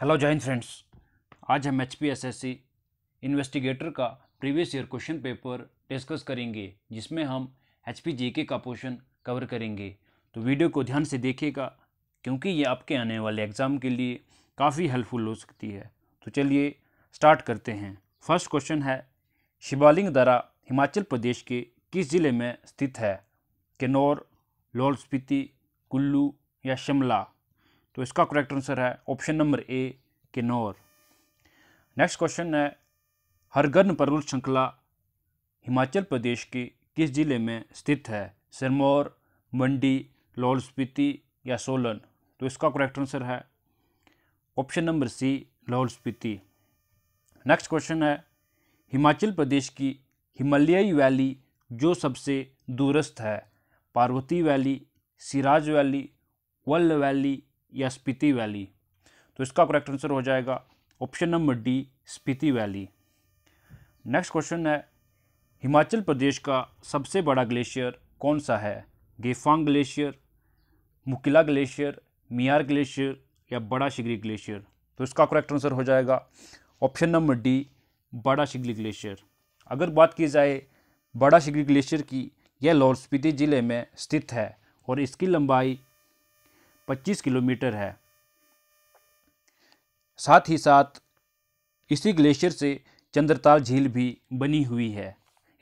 hello join friends आज हम H P S S C investigator का previous year question paper discuss करेंगे जिसमें हम एच पी के का पोर्शन कवर करेंगे तो वीडियो को ध्यान से देखिएगा क्योंकि ये आपके आने वाले एग्ज़ाम के लिए काफ़ी हेल्पफुल हो सकती है तो चलिए स्टार्ट करते हैं फर्स्ट क्वेश्चन है शिवालिंग दरा हिमाचल प्रदेश के किस ज़िले में स्थित है किन्नौर लाहौल स्पीति कुल्लू या शिमला तो इसका करेक्ट आंसर है option number A Kinnaur next question है हरगन पर्वत श्रृंखला हिमाचल प्रदेश के किस ज़िले में स्थित है सिरमौर मंडी लाहौल स्पीति या सोलन तो इसका करेक्ट आंसर है option number C Lahaul Spiti next question है हिमाचल प्रदेश की हिमालयी वैली जो सबसे दूरस्थ है पार्वती वैली सिराज वैली वल्ल वैली या स्पीति वैली तो इसका करेक्ट आंसर हो जाएगा option number D Spiti valley next question है हिमाचल प्रदेश का सबसे बड़ा ग्लेशियर कौन सा है Gepang glacier Mukila glacier Miyar glacier या बड़ा शिगरी ग्लेशियर तो इसका करेक्ट आंसर हो जाएगा ऑप्शन नंबर डी बड़ा शिगरी ग्लेशियर अगर बात की जाए बड़ा शिगरी ग्लेशियर की यह लाहौल स्पीति ज़िले में स्थित है और इसकी लंबाई 25 किलोमीटर है साथ ही साथ इसी ग्लेशियर से चंद्रताल झील भी बनी हुई है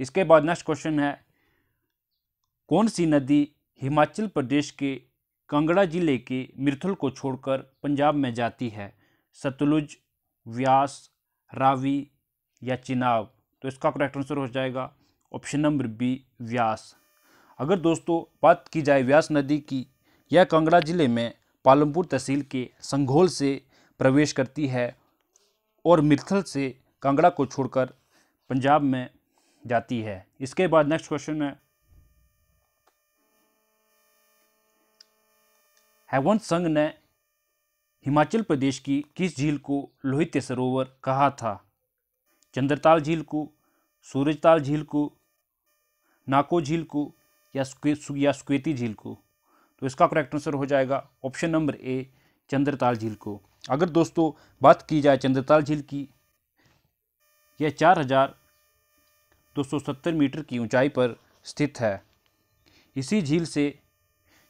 इसके बाद नेक्स्ट क्वेश्चन है कौन सी नदी हिमाचल प्रदेश के कांगड़ा जिले के मिरथुल को छोड़कर पंजाब में जाती है सतलुज व्यास रावी या चिनाब तो इसका करेक्ट आंसर हो जाएगा ऑप्शन नंबर बी व्यास अगर दोस्तों बात की जाए व्यास नदी की यह कांगड़ा जिले में पालमपुर तहसील के संघोल से प्रवेश करती है और मिर्थल से कांगड़ा को छोड़कर पंजाब में जाती है इसके बाद नेक्स्ट क्वेश्चन है हैवंत संघ ने हिमाचल प्रदेश की किस झील को लोहित्य सरोवर कहा था चंद्रताल झील को सूरजताल झील को नाको झील को या या झील को तो इसका करेक्ट आंसर हो जाएगा ऑप्शन नंबर ए चंद्रताल झील को अगर दोस्तों बात की जाए चंद्रताल झील की यह चार हज़ार दो सौ सत्तर मीटर की ऊंचाई पर स्थित है इसी झील से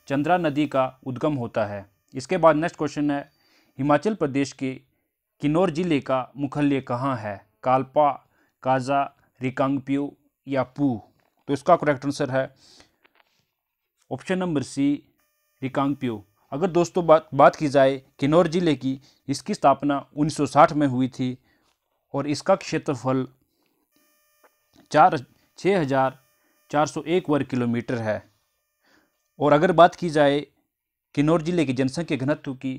चंद्रा नदी का उद्गम होता है इसके बाद नेक्स्ट क्वेश्चन है हिमाचल प्रदेश के किन्नौर जिले का मुखल्य कहाँ है कालपा काजा रिकांगपियो या पू तो इसका करेक्ट आंसर है ऑप्शन नंबर सी रिकांगप्यो अगर दोस्तों बात बात की जाए किन्नौर जिले की इसकी स्थापना 1960 में हुई थी और इसका क्षेत्रफल चार छः हज़ार चार सौ एक वर्ग किलोमीटर है और अगर बात की जाए किन्नौर जिले की जनसंख्या घनत्व की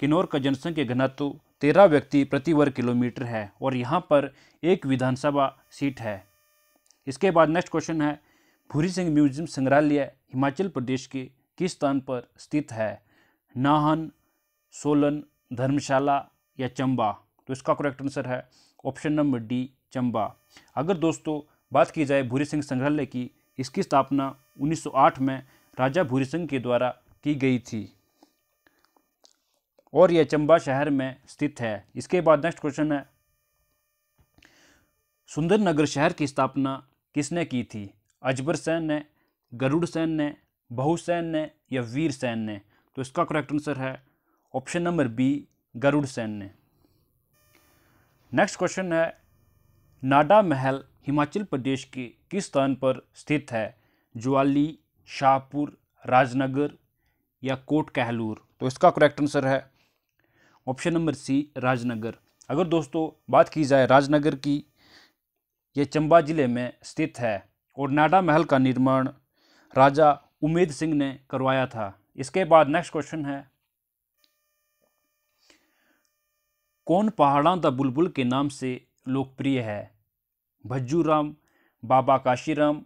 किन्नौर का जनसंख्या घनत्व तेरह व्यक्ति प्रति वर्ग किलोमीटर है और यहाँ पर एक विधानसभा सीट है इसके बाद नेक्स्ट क्वेश्चन है भूरी सिंह म्यूजियम संग्रहालय हिमाचल प्रदेश के किस स्थान पर स्थित है नाहन सोलन धर्मशाला या चंबा तो इसका करेक्ट आंसर है ऑप्शन नंबर डी चंबा अगर दोस्तों बात की जाए भूरी सिंह संग्रहालय की इसकी स्थापना 1908 में राजा भूरी सिंह के द्वारा की गई थी और यह चंबा शहर में स्थित है इसके बाद नेक्स्ट क्वेश्चन है सुंदरनगर शहर की स्थापना किसने की थी अजबर सैन ने गरुड़ सैन ने बहुसैन ने या वीर सैन ने तो इसका करेक्ट आंसर है option number B Garud Sen ने नेक्स्ट क्वेश्चन है नाडा महल हिमाचल प्रदेश के किस स्थान पर स्थित है ज्वाली शाहपुर राजनगर या कोट कहलूर तो इसका करेक्ट आंसर है ऑप्शन नंबर सी राजनगर अगर दोस्तों बात की जाए राजनगर की यह चंबा जिले में स्थित है और नाडा महल का निर्माण राजा उमेद सिंह ने करवाया था इसके बाद नेक्स्ट क्वेश्चन है कौन पहाड़ा द बुलबुल के नाम से लोकप्रिय है भज्जू राम बाबा काशीराम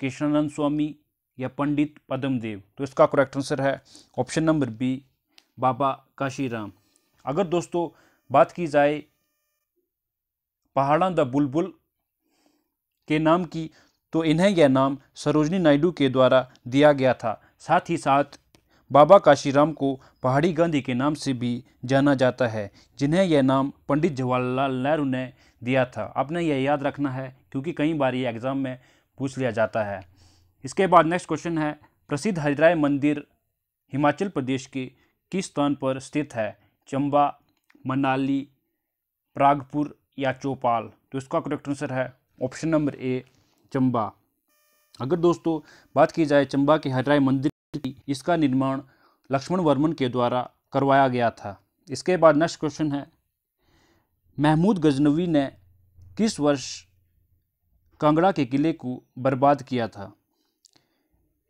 कृष्णानंद स्वामी या पंडित पद्मदेव तो इसका करेक्ट आंसर है option number B Baba Kashiram अगर दोस्तों बात की जाए पहाड़ा द बुलबुल के नाम की तो इन्हें यह नाम सरोजनी नायडू के द्वारा दिया गया था साथ ही साथ बाबा काशीराम को पहाड़ी गांधी के नाम से भी जाना जाता है जिन्हें यह नाम पंडित जवाहरलाल नेहरू ने दिया था आपने यह याद रखना है क्योंकि कई बार ये एग्ज़ाम में पूछ लिया जाता है इसके बाद नेक्स्ट क्वेश्चन है प्रसिद्ध हरिराय मंदिर हिमाचल प्रदेश के किस स्थान पर स्थित है चंबा मनाली प्रागपुर या चौपाल तो इसका करेक्ट आंसर है ऑप्शन नंबर ए चंबा अगर दोस्तों बात की जाए चंबा के हटराय मंदिर की इसका निर्माण लक्ष्मण वर्मन के द्वारा करवाया गया था इसके बाद नेक्स्ट क्वेश्चन है महमूद गजनवी ने किस वर्ष कांगड़ा के किले को बर्बाद किया था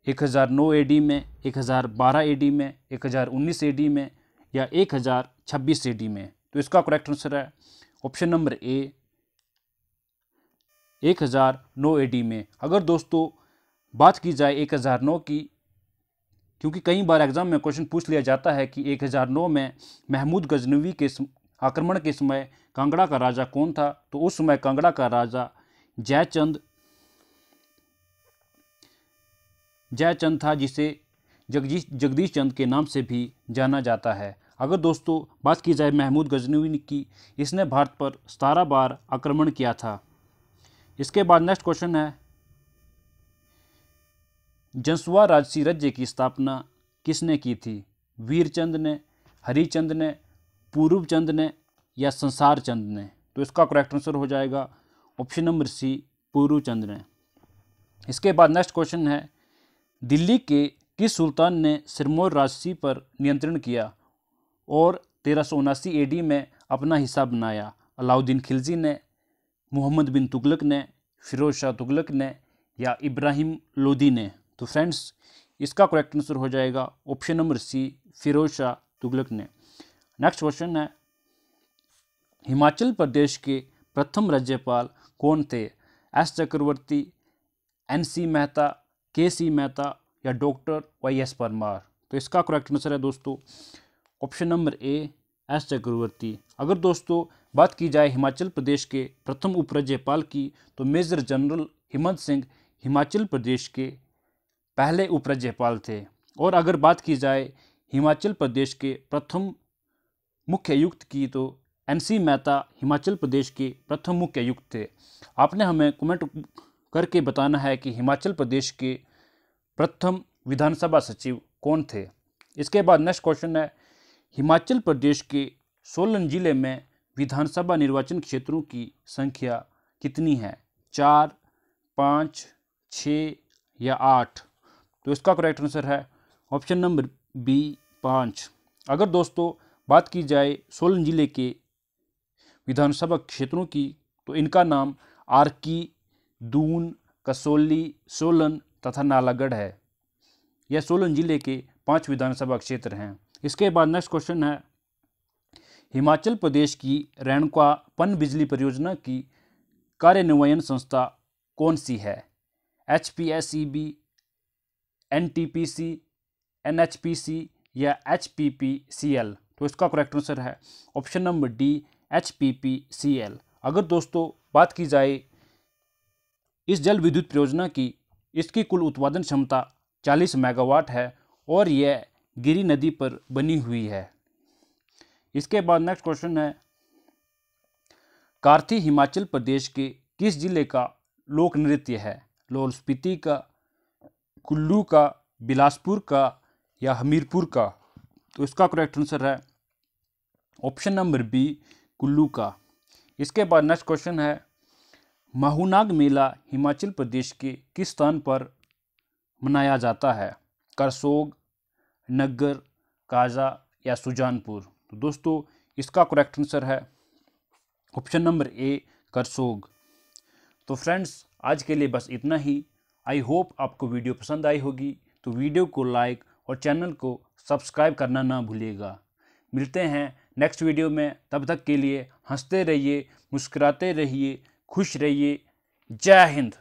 1009 एडी में 1012 एडी में 1019 एडी में या 1026 एडी में तो इसका करेक्ट आंसर है ऑप्शन नंबर ए एक हज़ार नौ ए में अगर दोस्तों बात की जाए एक हज़ार नौ की क्योंकि कई बार एग्ज़ाम में क्वेश्चन पूछ लिया जाता है कि एक हज़ार नौ में महमूद गजनवी के आक्रमण के समय कांगड़ा का राजा कौन था तो उस समय कांगड़ा का राजा जयचंद जयचंद था जिसे जगजीश जगदीश चंद के नाम से भी जाना जाता है अगर दोस्तों बात की जाए महमूद गजनवी की इसने भारत पर सतारह बार आक्रमण किया था इसके बाद नेक्स्ट क्वेश्चन है जनसुआ राजसी राज्य की स्थापना किसने की थी वीरचंद ने हरिचंद ने पूर्वचंद ने या संसार चंद ने तो इसका करेक्ट आंसर हो जाएगा ऑप्शन नंबर सी पूर्वचंद ने इसके बाद नेक्स्ट क्वेश्चन है दिल्ली के किस सुल्तान ने सिरमौर राजसी पर नियंत्रण किया और तेरह सौ उनासी में अपना हिस्सा बनाया अलाउद्दीन खिलजी ने मोहम्मद बिन तुगलक ने फिरोज शाह तुगलक ने या इब्राहिम लोदी ने तो फ्रेंड्स इसका करेक्ट आंसर हो जाएगा option number C Firoz Shah Tughlaq ने नेक्स्ट क्वेश्चन है हिमाचल प्रदेश के प्रथम राज्यपाल कौन थे S Chakravarti N C Mehta K C Mehta या डॉक्टर वाई एस परमार तो इसका करेक्ट आंसर है दोस्तों option number A S Chakravarti अगर दोस्तों बात की जाए हिमाचल प्रदेश के प्रथम उपराज्यपाल की तो मेजर जनरल हेमंत सिंह हिमाचल प्रदेश के पहले उपराज्यपाल थे और अगर बात की जाए हिमाचल प्रदेश के प्रथम मुख्य आयुक्त की तो एनसी मेहता हिमाचल प्रदेश के प्रथम मुख्य आयुक्त थे आपने हमें कमेंट करके बताना है कि हिमाचल प्रदेश के प्रथम विधानसभा सचिव कौन थे इसके बाद नेक्स्ट क्वेश्चन है हिमाचल प्रदेश के सोलन जिले में विधानसभा निर्वाचन क्षेत्रों की संख्या कितनी है चार पाँच छ या आठ तो इसका करेक्ट आंसर है ऑप्शन नंबर बी पाँच अगर दोस्तों बात की जाए सोलन ज़िले के विधानसभा क्षेत्रों की तो इनका नाम आरकी दून कसोली सोलन तथा नालागढ़ है यह सोलन ज़िले के पांच विधानसभा क्षेत्र हैं इसके बाद नेक्स्ट क्वेश्चन है हिमाचल प्रदेश की रेणुका पन बिजली परियोजना की कार्यान्वयन संस्था कौन सी है H P S E B N T P C N H P C या H P P C L तो इसका करेक्ट आंसर है option number D H P P C L अगर दोस्तों बात की जाए इस जल विद्युत परियोजना की इसकी कुल उत्पादन क्षमता 40 मेगावाट है और यह गिरी नदी पर बनी हुई है इसके बाद नेक्स्ट क्वेश्चन है कार्थी हिमाचल प्रदेश के किस जिले का लोक नृत्य है लाहौल स्पीति का कुल्लू का बिलासपुर का या हमीरपुर का तो इसका करेक्ट आंसर है ऑप्शन नंबर बी कुल्लू का इसके बाद नेक्स्ट क्वेश्चन है माहूनाग मेला हिमाचल प्रदेश के किस स्थान पर मनाया जाता है करसोग नगर काजा या सुजानपुर तो दोस्तों इसका करेक्ट आंसर है ऑप्शन नंबर ए करसोग तो फ्रेंड्स आज के लिए बस इतना ही आई होप आपको वीडियो पसंद आई होगी तो वीडियो को लाइक और चैनल को सब्सक्राइब करना ना भूलिएगा मिलते हैं नेक्स्ट वीडियो में तब तक के लिए हंसते रहिए मुस्कुराते रहिए खुश रहिए जय हिंद